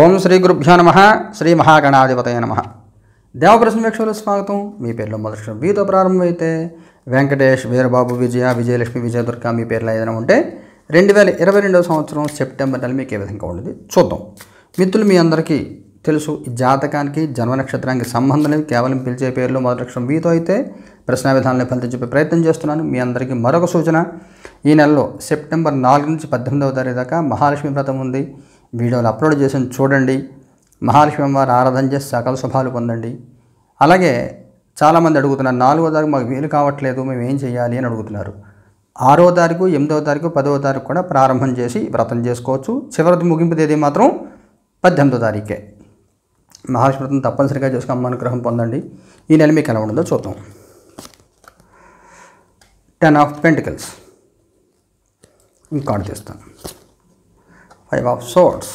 ఓం శ్రీ గురుభ్యో నమ శ్రీ మహాగణాధిపతయ నమ దేవప్రశ్న వీక్షలు స్వాగతం మీ పేర్లు మొదటి వీతో ప్రారంభమైతే వెంకటేష్ వీరబాబు విజయ విజయలక్ష్మి విజయదుర్గ మీ పేర్లు ఏదైనా ఉంటే రెండు వేల ఇరవై రెండవ సంవత్సరం సెప్టెంబర్ నెల మీకు ఏ విధంగా ఉండేది చూద్దాం మిత్రులు మీ అందరికీ తెలుసు జాతకానికి జన్మ నక్షత్రానికి సంబంధం లేదు కేవలం పిలిచే పేర్లు మొదటి అక్షరం వీతో అయితే ప్రశ్నా విధానాన్ని ఫలితం చెప్పే ప్రయత్నం చేస్తున్నాను మీ అందరికీ మరొక సూచన ఈ నెలలో సెప్టెంబర్ నాలుగు నుంచి పద్దెనిమిదవ తారీఖు దాకా మహాలక్ష్మి వ్రతం ఉంది వీడియోలు అప్లోడ్ చేసి చూడండి మహాలక్ష్మి అమ్మవారు ఆరాధన చేసి సకల శుభాలు పొందండి అలాగే చాలామంది అడుగుతున్నారు నాలుగో తారీఖు మాకు వీలు కావట్లేదు మేము ఏం చేయాలి అని అడుగుతున్నారు ఆరో తారీఖు ఎనిమిదవ తారీఖు పదవ తారీఖు కూడా ప్రారంభం చేసి వ్రతం చేసుకోవచ్చు చివరి ముగింపు తేదీ మాత్రం పద్దెనిమిదో తారీఖే మహాశివరత్నం తప్పనిసరిగా చేసుకుని అమ్మానుగ్రహం పొందండి ఈ నెల మీకు ఎలా ఉండదో చూద్దాం టెన్ ఆఫ్ పెంటికల్స్ ఇంకా తీస్తాను ఫైవ్ ఆఫ్ సోట్స్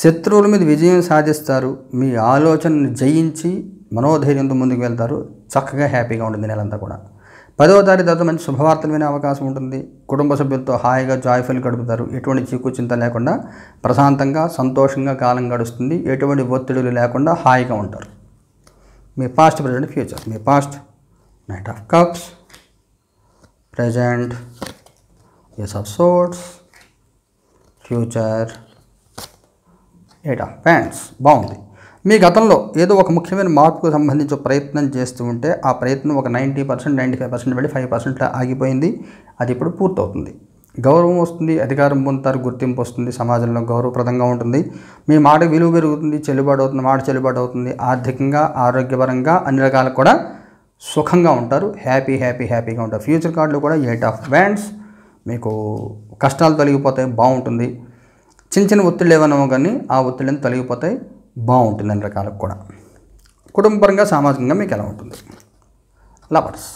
శత్రువుల మీద విజయం సాధిస్తారు మీ ఆలోచనను జయించి మనోధైర్యంతో ముందుకు వెళ్తారు చక్కగా హ్యాపీగా ఉంటుంది నెలంతా కూడా పదవ తారీఖు తర్వాత మంచి శుభవార్తలు వినే అవకాశం ఉంటుంది కుటుంబ సభ్యులతో హాయిగా జాయ్ఫుల్ గడుపుతారు ఎటువంటి చీకు చింత లేకుండా ప్రశాంతంగా సంతోషంగా కాలం గడుస్తుంది ఎటువంటి ఒత్తిడులు లేకుండా హాయిగా ఉంటారు మీ పాస్ట్ ప్రజెంట్ ఫ్యూచర్ మీ past knight of cups present ace of swords future eight of pentacles బాగుంది మీ గతంలో ఏదో ఒక ముఖ్యమైన మార్పుకు సంబంధించి ప్రయత్నం చేస్తూ ఉంటే ఆ ప్రయత్నం ఒక ninety percent ninety five percent వెళ్ళి ఫైవ్ పర్సెంట్ ఆగిపోయింది అది ఇప్పుడు పూర్తవుతుంది గౌరవం వస్తుంది అధికారం పొందుతారు గుర్తింపు వస్తుంది సమాజంలో గౌరవప్రదంగా ఉంటుంది మీ మాట విలువ పెరుగుతుంది చెల్లుబాటు అవుతుంది మాట చెల్లుబాటు అవుతుంది ఆర్థికంగా ఆరోగ్యపరంగా అన్ని రకాలు కూడా సుఖంగా ఉంటారు హ్యాపీ హ్యాపీ హ్యాపీగా ఉంటారు ఫ్యూచర్ కార్డులు కూడా ఎయిట్ ఆఫ్ బ్యాండ్స్ మీకు కష్టాలు తొలగిపోతాయి బాగుంటుంది చిన్న చిన్న ఒత్తిళ్ళు ఏమైనా కానీ ఆ ఒత్తిళ్ళని తొలగిపోతాయి బాగుంటుంది అన్ని రకాలకు కూడా కుటుంబపరంగా సామాజికంగా మీకు ఎలా ఉంటుంది లవర్స్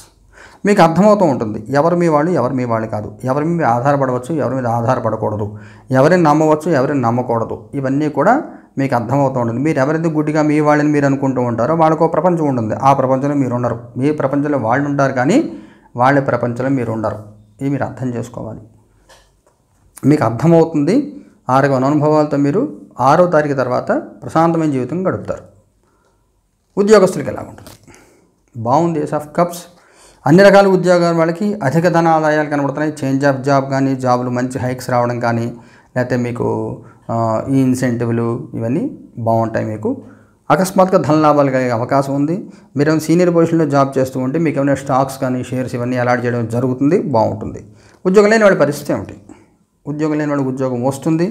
మీకు అర్థమవుతూ ఉంటుంది ఎవరు మీ వాళ్ళు ఎవరు మీ వాళ్ళు కాదు ఎవరి మీద ఆధారపడవచ్చు ఎవరి మీద ఆధారపడకూడదు ఎవరిని నమ్మవచ్చు ఎవరిని నమ్మకూడదు ఇవన్నీ కూడా మీకు అర్థమవుతూ ఉంటుంది మీరు ఎవరైతే గుడ్డిగా మీ వాళ్ళని మీరు అనుకుంటూ ఉంటారో వాళ్ళకు ప్రపంచం ఉంటుంది ఆ ప్రపంచంలో మీరు ఉండరు మీ ప్రపంచంలో వాళ్ళు ఉంటారు కానీ వాళ్ళ ప్రపంచంలో మీరు ఉండరు ఇది మీరు అర్థం చేసుకోవాలి మీకు అర్థమవుతుంది ఆరుగా అనుభవాలతో మీరు ఆరో తారీఖు తర్వాత ప్రశాంతమైన జీవితం గడుపుతారు ఉద్యోగస్తులకి ఎలా ఉంటుంది బాగుంది ఏస్ ఆఫ్ కప్స్ అన్ని రకాల ఉద్యోగాల వాళ్ళకి అధిక ధన ఆదాయాలు కనబడుతున్నాయి చేంజ్ ఆఫ్ జాబ్ కానీ జాబ్లు మంచి హైక్స్ రావడం కానీ లేకపోతే మీకు ఈ ఇన్సెంటివ్లు ఇవన్నీ బాగుంటాయి మీకు అకస్మాత్తుగా ధన లాభాలు కలిగే అవకాశం ఉంది మీరు సీనియర్ పొజిషన్లో జాబ్ చేస్తూ ఉంటే మీకు ఏమైనా స్టాక్స్ కానీ షేర్స్ ఇవన్నీ అలాట్ చేయడం జరుగుతుంది బాగుంటుంది ఉద్యోగం లేని వాళ్ళ పరిస్థితి ఏమిటి ఉద్యోగం లేని వాళ్ళకి ఉద్యోగం వస్తుంది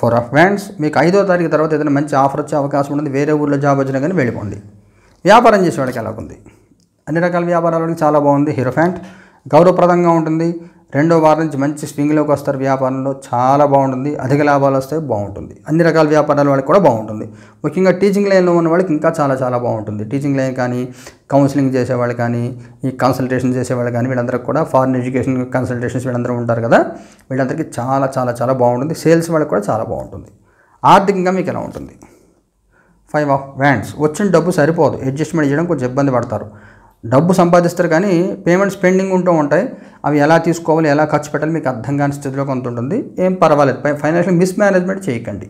ఫర్ ఆఫ్ వ్యాండ్స్ మీకు ఐదో తారీఖు తర్వాత ఏదైనా మంచి ఆఫర్ వచ్చే అవకాశం ఉంటుంది వేరే ఊళ్ళో జాబ్ వచ్చినా కానీ వెళ్ళిపోండి వ్యాపారం చేసేవాడికి ఎలా ఉంది అన్ని రకాల వ్యాపారాలకి చాలా బాగుంది హీరో ఫ్యాంట్ గౌరవప్రదంగా ఉంటుంది రెండో వారం నుంచి మంచి స్వింగ్లోకి వస్తారు వ్యాపారంలో చాలా బాగుంటుంది అధిక లాభాలు వస్తే బాగుంటుంది అన్ని రకాల వ్యాపారాల వాళ్ళకి కూడా బాగుంటుంది ముఖ్యంగా టీచింగ్ లైన్లో ఉన్న వాళ్ళకి ఇంకా చాలా చాలా బాగుంటుంది టీచింగ్ లైన్ కానీ కౌన్సిలింగ్ చేసేవాళ్ళు కానీ ఈ కన్సల్టేషన్ చేసేవాళ్ళు కానీ వీళ్ళందరూ కూడా ఫారిన్ ఎడ్యుకేషన్ కన్సల్టేషన్స్ వీళ్ళందరూ ఉంటారు కదా వీళ్ళందరికీ చాలా చాలా చాలా బాగుంటుంది సేల్స్ వాళ్ళకి కూడా చాలా బాగుంటుంది ఆర్థికంగా మీకు ఎలా ఉంటుంది ఫైవ్ ఆఫ్ వ్యాండ్స్ వచ్చిన డబ్బు సరిపోదు అడ్జస్ట్మెంట్ చేయడం కొంచెం ఇబ్బంది పడతారు డబ్బు సంపాదిస్తారు కానీ పేమెంట్ స్పెండింగ్ ఉంటూ ఉంటాయి అవి ఎలా తీసుకోవాలి ఎలా ఖర్చు పెట్టాలి మీకు అర్థం కాని స్థితిలో కొంత ఉంటుంది ఏం పర్వాలేదు ఫైనాన్షియల్ మిస్మేనేజ్మెంట్ చేయకండి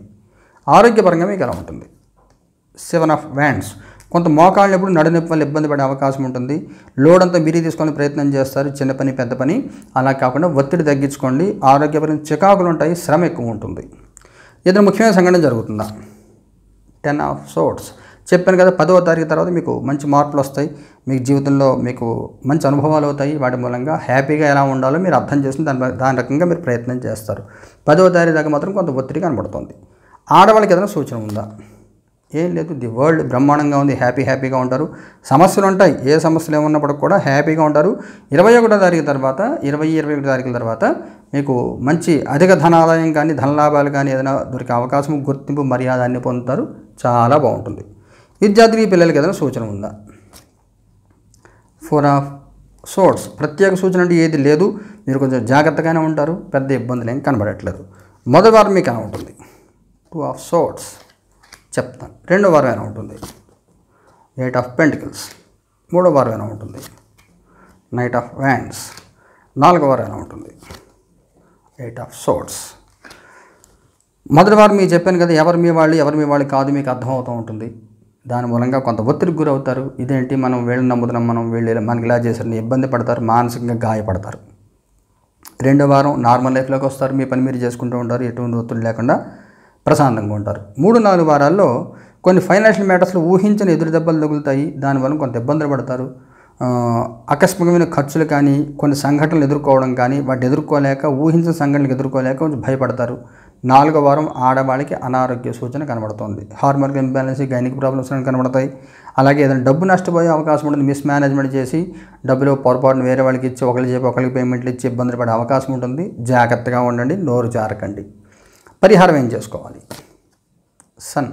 ఆరోగ్యపరంగా మీకు ఎలా ఉంటుంది సెవెన్ ఆఫ్ వ్యాండ్స్ కొంత మోకాళ్ళ ఎప్పుడు నడునొప్పి వల్ల ఇబ్బంది పడే అవకాశం ఉంటుంది లోడ్ అంతా మీరే తీసుకొని ప్రయత్నం చేస్తారు చిన్న పని పెద్ద పని అలా కాకుండా ఒత్తిడి తగ్గించుకోండి ఆరోగ్యపరమైన చికాకులు ఉంటాయి శ్రమ ఎక్కువ ఉంటుంది ఇద్దరు ముఖ్యమైన సంఘటన జరుగుతుందా టెన్ ఆఫ్ సోట్స్ చెప్పాను కదా పదవ తారీఖు తర్వాత మీకు మంచి మార్పులు వస్తాయి మీకు జీవితంలో మీకు మంచి అనుభవాలు అవుతాయి వాటి మూలంగా హ్యాపీగా ఎలా ఉండాలో మీరు అర్థం చేసుకుని దాని దాని రకంగా మీరు ప్రయత్నం చేస్తారు పదవ తారీఖు దాకా మాత్రం కొంత ఒత్తిడి కనబడుతుంది ఆడవాళ్ళకి ఏదైనా సూచన ఉందా ఏం లేదు ది వరల్డ్ బ్రహ్మాండంగా ఉంది హ్యాపీ హ్యాపీగా ఉంటారు సమస్యలు ఉంటాయి ఏ సమస్యలు ఏమన్నప్పుడు కూడా హ్యాపీగా ఉంటారు ఇరవై ఒకటో తారీఖు తర్వాత ఇరవై ఇరవై ఒకటి తారీఖుల తర్వాత మీకు మంచి అధిక ధనాదాయం కానీ ధనలాభాలు కానీ ఏదైనా దొరికే అవకాశం గుర్తింపు మర్యాద అన్ని పొందుతారు చాలా బాగుంటుంది విద్యార్థి పిల్లలకి ఏదైనా సూచన ఉందా ఫోర్ ఆఫ్ సోర్స్ ప్రత్యేక సూచన అంటే ఏది లేదు మీరు కొంచెం జాగ్రత్తగానే ఉంటారు పెద్ద ఇబ్బందులు ఏం కనబడట్లేదు మొదటి వారం మీకు ఎలా ఉంటుంది టూ ఆఫ్ సోర్ట్స్ చెప్తాను రెండో వారం ఎలా ఉంటుంది ఎయిట్ ఆఫ్ పెంటికల్స్ మూడో వారం ఎలా ఉంటుంది నైట్ ఆఫ్ వ్యాండ్స్ నాలుగో వారం ఎలా ఉంటుంది ఎయిట్ ఆఫ్ సోట్స్ మొదటి వారం మీకు చెప్పాను కదా ఎవరు మీ వాళ్ళు ఎవరు మీ వాళ్ళు కాదు మీకు అర్థమవుతూ ఉంటుంది దాని మూలంగా కొంత ఒత్తిడికి గురవుతారు ఇదేంటి మనం వీళ్ళని నమ్ముతున్నాం మనం వీళ్ళు మనకి ఇలా చేసారని ఇబ్బంది పడతారు మానసికంగా గాయపడతారు రెండో వారం నార్మల్ లైఫ్లోకి వస్తారు మీ పని మీరు చేసుకుంటూ ఉంటారు ఎటువంటి ఒత్తిడి లేకుండా ప్రశాంతంగా ఉంటారు మూడు నాలుగు వారాల్లో కొన్ని ఫైనాన్షియల్ మ్యాటర్స్లో ఊహించని ఎదురు దెబ్బలు తగులుతాయి దానివల్ల కొంత ఇబ్బందులు పడతారు ఆకస్మికమైన ఖర్చులు కానీ కొన్ని సంఘటనలు ఎదుర్కోవడం కానీ వాటి ఎదుర్కోలేక ఊహించిన సంఘటనలు ఎదుర్కోలేక కొంచెం భయపడతారు నాలుగో వారం ఆడవాళ్ళకి అనారోగ్య సూచన కనబడుతుంది హార్మోన్ ఇంబ్యాలెన్స్ గైనిక్ ప్రాబ్లమ్స్ కనబడతాయి అలాగే ఏదైనా డబ్బు నష్టపోయే అవకాశం ఉంటుంది మిస్ మేనేజ్మెంట్ చేసి డబ్బులో పొరపాటును వేరే వాళ్ళకి ఇచ్చి ఒకరికి చెప్పి ఒకరికి పేమెంట్లు ఇచ్చి ఇబ్బందులు పడే అవకాశం ఉంటుంది జాగ్రత్తగా ఉండండి నోరు జారకండి పరిహారం ఏం చేసుకోవాలి సన్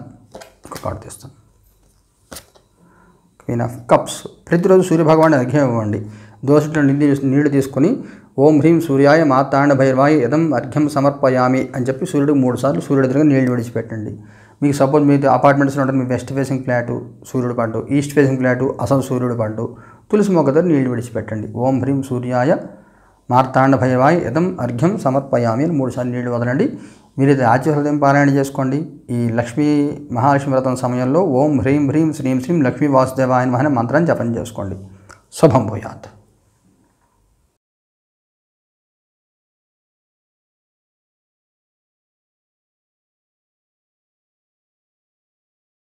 ఒక కార్డు తీస్తాను క్వీన్ ఆఫ్ కప్స్ ప్రతిరోజు సూర్యభగవాన్ అర్ఘ్యం ఇవ్వండి నీళ్ళు నీళ్లు తీసుకొని ఓం హ్రీం సూర్యాయ మాతాండ భైర్వాయ యదం అర్ఘ్యం సమర్పయామి అని చెప్పి సూర్యుడు మూడు సార్లు సూర్యుడు ఎదురుగా నీళ్లు విడిచిపెట్టండి మీకు సపోజ్ మీ అపార్ట్మెంట్స్ ఉంటారు మీ వెస్ట్ ఫేసింగ్ ఫ్లాటు సూర్యుడు పంటు ఈస్ట్ ఫేసింగ్ ఫ్లాటు అసలు సూర్యుడు పంటు తులసి దగ్గర నీళ్లు విడిచిపెట్టండి ఓం హ్రీం సూర్యాయ మార్తాండ భయవాయ్ యదం అర్ఘ్యం సమర్పయామి అని మూడు సార్లు నీళ్లు వదలండి మీరు ఆచి హృదయం పారాయణ చేసుకోండి ఈ లక్ష్మీ మహాలక్ష్మి వ్రతం సమయంలో ఓం హ్రీం హ్రీం శ్రీం శ్రీం లక్ష్మీ వాసుదేవాయన మహిళ మంత్రం జపం చేసుకోండి శుభం భూయాత్